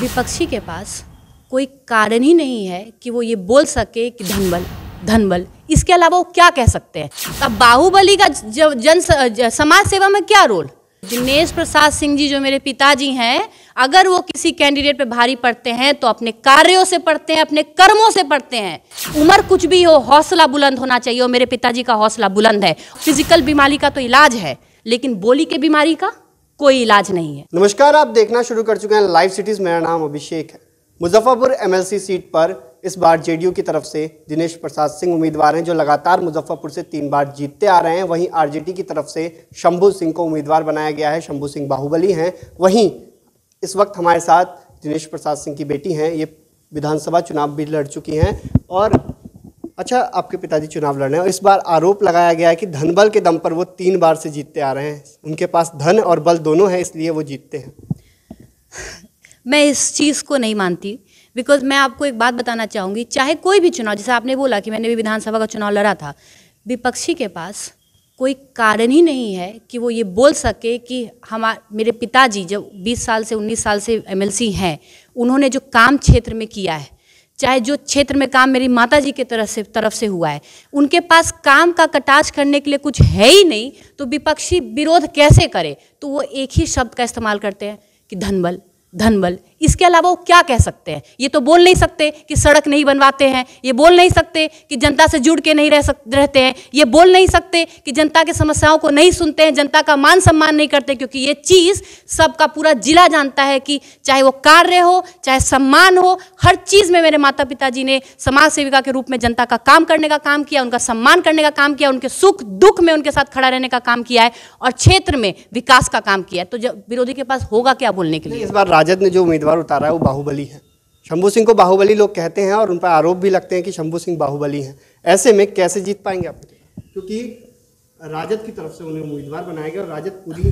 विपक्षी के पास कोई कारण ही नहीं है कि वो ये बोल सके कि धनबल धनबल इसके अलावा वो क्या कह सकते हैं अब बाहुबली का जन समाज सेवा में क्या रोल दिनेश प्रसाद सिंह जी जो मेरे पिताजी हैं अगर वो किसी कैंडिडेट पे भारी पड़ते हैं तो अपने कार्यों से पड़ते हैं अपने कर्मों से पड़ते हैं उम्र कुछ भी हो हौसला बुलंद होना चाहिए और मेरे पिताजी का हौसला बुलंद है फिजिकल बीमारी का तो इलाज है लेकिन बोली के बीमारी का कोई इलाज नहीं है नमस्कार आप देखना शुरू कर चुके हैं लाइव सिटीज मेरा नाम अभिषेक है मुजफ्फरपुर एमएलसी सीट पर इस बार जेडीयू की तरफ से दिनेश प्रसाद सिंह उम्मीदवार हैं जो लगातार मुजफ्फरपुर से तीन बार जीतते आ रहे हैं वहीं आरजेडी की तरफ से शंभू सिंह को उम्मीदवार बनाया गया है शंभू सिंह बाहुबली हैं वहीं इस वक्त हमारे साथ दिनेश प्रसाद सिंह की बेटी हैं ये विधानसभा चुनाव भी लड़ चुकी हैं और अच्छा आपके पिताजी चुनाव लड़ रहे हैं और इस बार आरोप लगाया गया है कि धन बल के दम पर वो तीन बार से जीतते आ रहे हैं उनके पास धन और बल दोनों है इसलिए वो जीतते हैं मैं इस चीज़ को नहीं मानती बिकॉज मैं आपको एक बात बताना चाहूँगी चाहे कोई भी चुनाव जैसे आपने बोला कि मैंने भी विधानसभा का चुनाव लड़ा था विपक्षी के पास कोई कारण ही नहीं है कि वो ये बोल सके कि हमार मेरे पिताजी जब 20 साल से 19 साल से एमएलसी हैं उन्होंने जो काम क्षेत्र में किया है चाहे जो क्षेत्र में काम मेरी माता जी की तरफ से तरफ से हुआ है उनके पास काम का कटाक्ष करने के लिए कुछ है ही नहीं तो विपक्षी विरोध कैसे करे तो वो एक ही शब्द का इस्तेमाल करते हैं कि धनबल धनबल इसके अलावा वो क्या कह सकते हैं ये तो बोल नहीं सकते कि सड़क नहीं बनवाते हैं ये बोल नहीं सकते कि जनता से जुड़ के नहीं रह सक रहते हैं ये बोल नहीं सकते कि जनता के समस्याओं को नहीं सुनते हैं जनता का मान सम्मान नहीं करते क्योंकि ये चीज़ सबका पूरा जिला जानता है कि चाहे वो कार्य हो चाहे सम्मान हो हर चीज़ में मेरे माता पिताजी ने समाज सेविका के रूप में जनता का काम करने का काम किया उनका सम्मान करने का काम किया उनके सुख दुख में उनके साथ खड़ा रहने का काम किया है और क्षेत्र में विकास का काम किया है तो जब विरोधी के पास होगा क्या बोलने के लिए इस बार राजद ने जो उम्मीदवार उतारा है वो बाहुबली है शंभू सिंह को बाहुबली लोग कहते हैं और उन पर आरोप भी लगते हैं कि शंभू सिंह बाहुबली हैं ऐसे में कैसे जीत पाएंगे आप क्योंकि राजद की तरफ से उन्हें उम्मीदवार बनाया गया और राजद पूरी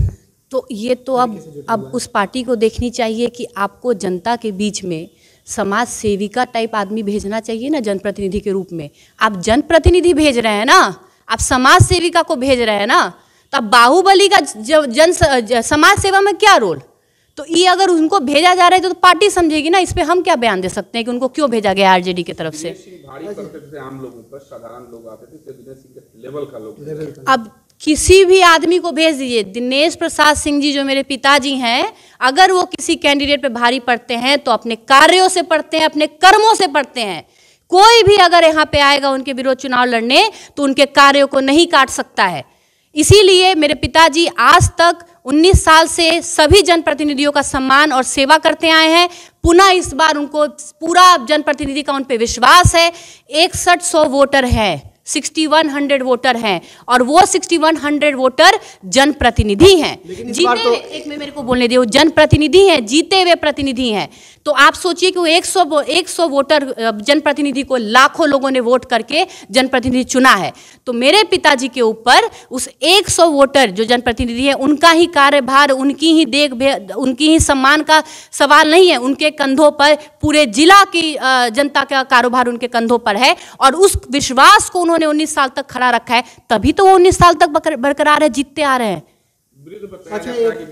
तो ये तो अब अब उस पार्टी को देखनी चाहिए कि आपको जनता के बीच में समाज सेविका टाइप आदमी भेजना चाहिए ना जनप्रतिनिधि के रूप में आप जनप्रतिनिधि भेज रहे हैं ना आप समाज सेविका को भेज रहे हैं ना तो बाहुबली का जन समाज सेवा में क्या रोल तो ये अगर उनको भेजा जा रहा है तो, तो पार्टी समझेगी ना इस पर हम क्या बयान दे सकते हैं कि उनको क्यों भेजा गया आरजेडी की तरफ से हाँ तो अब किसी भी आदमी को भेज दीजिए दिनेश प्रसाद सिंह जी जो मेरे पिताजी हैं अगर वो किसी कैंडिडेट पे भारी पड़ते हैं तो अपने कार्यों से पड़ते हैं अपने कर्मों से पड़ते हैं कोई भी अगर यहाँ पे आएगा उनके विरोध चुनाव लड़ने तो उनके कार्यों को नहीं काट सकता है इसीलिए मेरे पिताजी आज तक 19 साल से सभी जनप्रतिनिधियों का सम्मान और सेवा करते आए हैं पुनः इस बार उनको पूरा जनप्रतिनिधि का उन पर विश्वास है इकसठ सौ वोटर है 6100 वोटर हैं और वो 6100 वोटर जनप्रतिनिधि हैं जीते तो... एक में मेरे को बोलने दो जनप्रतिनिधि हैं जीते हुए प्रतिनिधि हैं तो आप सोचिए कि वो एक सौ एक सौ वोटर जनप्रतिनिधि को लाखों लोगों ने वोट करके जनप्रतिनिधि चुना है तो मेरे पिताजी के ऊपर उस एक सौ वोटर जो जनप्रतिनिधि है उनका ही कार्यभार उनकी ही देख उनकी ही सम्मान का सवाल नहीं है उनके कंधों पर पूरे जिला की जनता का कारोबार उनके कंधों पर है और उस विश्वास को उन्होंने उन्नीस साल तक खड़ा रखा है तभी तो वो उन्नीस साल तक बरकरार है जीतते आ रहे हैं तो अच्छा ये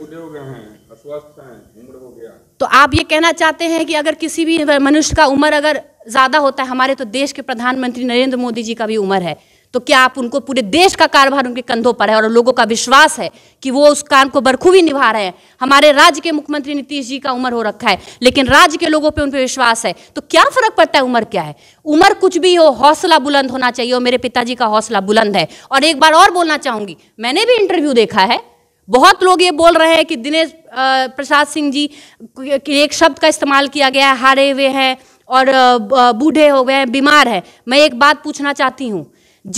तो आप ये कहना चाहते हैं कि अगर किसी भी मनुष्य का उम्र अगर ज़्यादा होता है हमारे तो देश के प्रधानमंत्री नरेंद्र मोदी जी का भी उम्र है तो क्या आप उनको पूरे देश का कारभार उनके कंधों पर है और लोगों का विश्वास है कि वो उस काम को बरखूबी निभा रहे हैं हमारे राज्य के मुख्यमंत्री नीतीश जी का उम्र हो रखा है लेकिन राज्य के लोगों पे उन पर विश्वास है तो क्या फर्क पड़ता है उम्र क्या है उम्र कुछ भी हो हौसला बुलंद होना चाहिए और मेरे पिताजी का हौसला बुलंद है और एक बार और बोलना चाहूंगी मैंने भी इंटरव्यू देखा है बहुत लोग ये बोल रहे हैं कि दिनेश प्रसाद सिंह जी एक शब्द का इस्तेमाल किया गया है हारे हुए हैं और बूढ़े हो गए हैं बीमार है मैं एक बात पूछना चाहती हूँ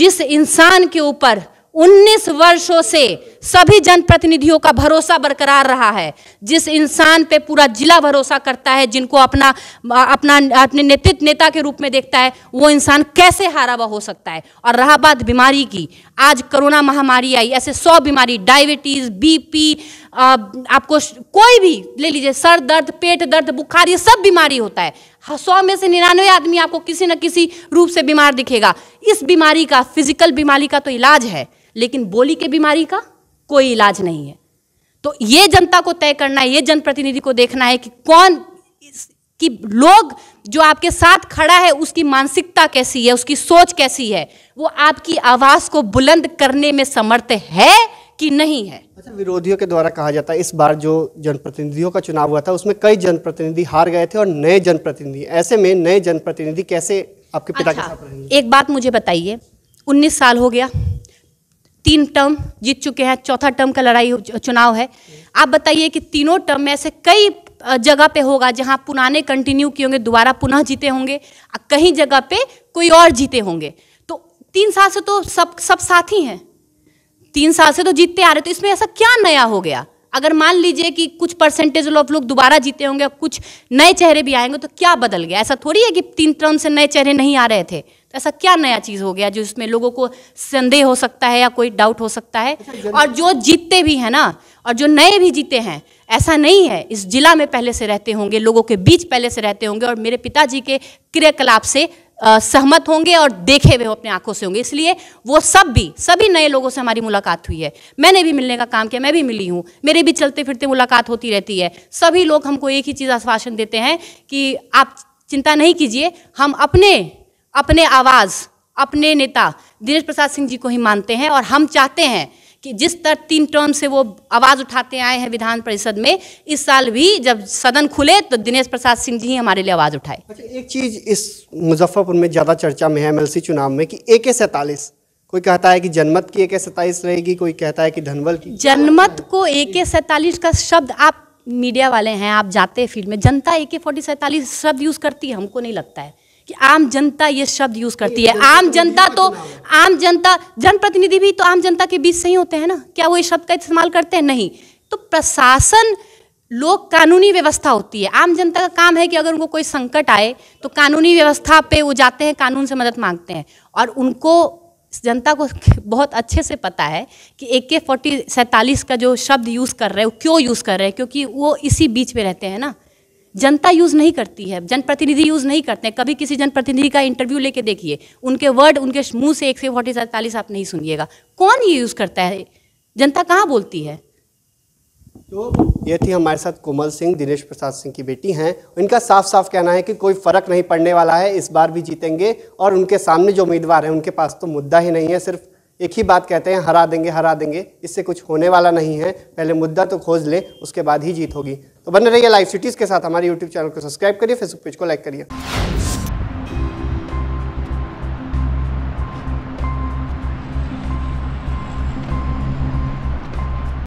जिस इंसान के ऊपर 19 वर्षों से सभी जनप्रतिनिधियों का भरोसा बरकरार रहा है जिस इंसान पे पूरा जिला भरोसा करता है जिनको अपना अपना अपने नेतृत्व नेता के रूप में देखता है वो इंसान कैसे हुआ हो सकता है और रहा बात बीमारी की आज कोरोना महामारी आई ऐसे सौ बीमारी डायबिटीज़ बीपी आपको कोई भी ले लीजिए सर दर्द पेट दर्द बुखार ये सब बीमारी होता है हाँ, सौ में से निन्यानवे आदमी आपको किसी न किसी रूप से बीमार दिखेगा इस बीमारी का फिजिकल बीमारी का तो इलाज है लेकिन बोली के बीमारी का कोई इलाज नहीं है तो ये जनता को तय करना है ये जनप्रतिनिधि को देखना है कि कौन कि लोग जो आपके साथ खड़ा है उसकी मानसिकता कैसी है उसकी सोच कैसी है वो आपकी आवाज़ को बुलंद करने में समर्थ है कि नहीं है अच्छा विरोधियों के द्वारा कहा जाता है इस बार जो जनप्रतिनिधियों का चुनाव हुआ था उसमें कई जनप्रतिनिधि हार गए थे और नए जनप्रतिनिधि ऐसे में नए जनप्रतिनिधि कैसे आपके पिता अच्छा, के साथ रहेंगे एक बात मुझे बताइए उन्नीस साल हो गया तीन टर्म जीत चुके हैं चौथा टर्म का लड़ाई चुनाव है आप बताइए कि तीनों टर्म में ऐसे कई जगह पे होगा जहां पुराने कंटिन्यू किए होंगे दोबारा पुनः जीते होंगे कहीं जगह पे कोई और जीते होंगे तो तीन साल से तो सब सब साथ ही हैं तीन साल से तो जीतते आ रहे तो इसमें ऐसा क्या नया हो गया अगर मान लीजिए कि कुछ परसेंटेज लोग लोग दोबारा जीते होंगे कुछ नए चेहरे भी आएंगे तो क्या बदल गया ऐसा थोड़ी है कि तीन तरह से नए चेहरे नहीं आ रहे थे तो ऐसा क्या नया चीज़ हो गया जो इसमें लोगों को संदेह हो सकता है या कोई डाउट हो सकता है अच्छा, और जो जीतते भी हैं ना और जो नए भी जीते हैं ऐसा नहीं है इस जिला में पहले से रहते होंगे लोगों के बीच पहले से रहते होंगे और मेरे पिताजी के क्रियाकलाप से सहमत होंगे और देखे हुए अपने आंखों से होंगे इसलिए वो सब भी सभी नए लोगों से हमारी मुलाकात हुई है मैंने भी मिलने का काम किया मैं भी मिली हूँ मेरे भी चलते फिरते मुलाकात होती रहती है सभी लोग हमको एक ही चीज़ आश्वासन देते हैं कि आप चिंता नहीं कीजिए हम अपने अपने आवाज़ अपने नेता दिनेश प्रसाद सिंह जी को ही मानते हैं और हम चाहते हैं कि जिस तरह तीन टर्म से वो आवाज़ उठाते आए हैं विधान परिषद में इस साल भी जब सदन खुले तो दिनेश प्रसाद सिंह जी ही हमारे लिए आवाज़ उठाए अच्छा, एक चीज़ इस मुजफ्फरपुर में ज़्यादा चर्चा में है एम चुनाव में कि ए के सैंतालीस कोई कहता है कि जनमत की ए के सैंतालीस रहेगी कोई कहता है कि धनवल की जनमत को ए के सैंतालीस का शब्द आप मीडिया वाले हैं आप जाते हैं फील्ड में जनता ए के फोर्टी सैंतालीस शब्द यूज़ करती है हमको नहीं लगता है कि आम जनता ये शब्द यूज करती है आम तो जनता तो, तो आम जनता जनप्रतिनिधि भी तो आम जनता के बीच से ही होते हैं ना क्या वो इस शब्द का इस्तेमाल करते हैं नहीं तो प्रशासन लोक कानूनी व्यवस्था होती है आम जनता का काम है कि अगर उनको कोई संकट आए तो कानूनी व्यवस्था पे वो जाते हैं कानून से मदद मांगते हैं और उनको जनता को बहुत अच्छे से पता है कि ए के फोर्टी सैंतालीस का जो शब्द यूज़ कर रहे हैं वो क्यों यूज़ कर रहे हैं क्योंकि वो इसी बीच में रहते हैं ना जनता यूज़ नहीं करती है जनप्रतिनिधि यूज़ नहीं करते हैं कभी किसी जनप्रतिनिधि का इंटरव्यू लेके देखिए उनके वर्ड उनके मुंह से एक से फोर्टी सैतालीस आप नहीं सुनिएगा कौन ये यूज़ करता है जनता कहाँ बोलती है तो ये थी हमारे साथ कोमल सिंह दिनेश प्रसाद सिंह की बेटी हैं इनका साफ साफ कहना है कि कोई फ़र्क नहीं पड़ने वाला है इस बार भी जीतेंगे और उनके सामने जो उम्मीदवार हैं उनके पास तो मुद्दा ही नहीं है सिर्फ एक ही बात कहते हैं हरा देंगे हरा देंगे इससे कुछ होने वाला नहीं है पहले मुद्दा तो खोज लें उसके बाद ही जीत होगी तो बन रही है लाइव सिटीज़ के साथ हमारे यूट्यूब चैनल को सब्सक्राइब करिए फेसबुक पेज को लाइक करिए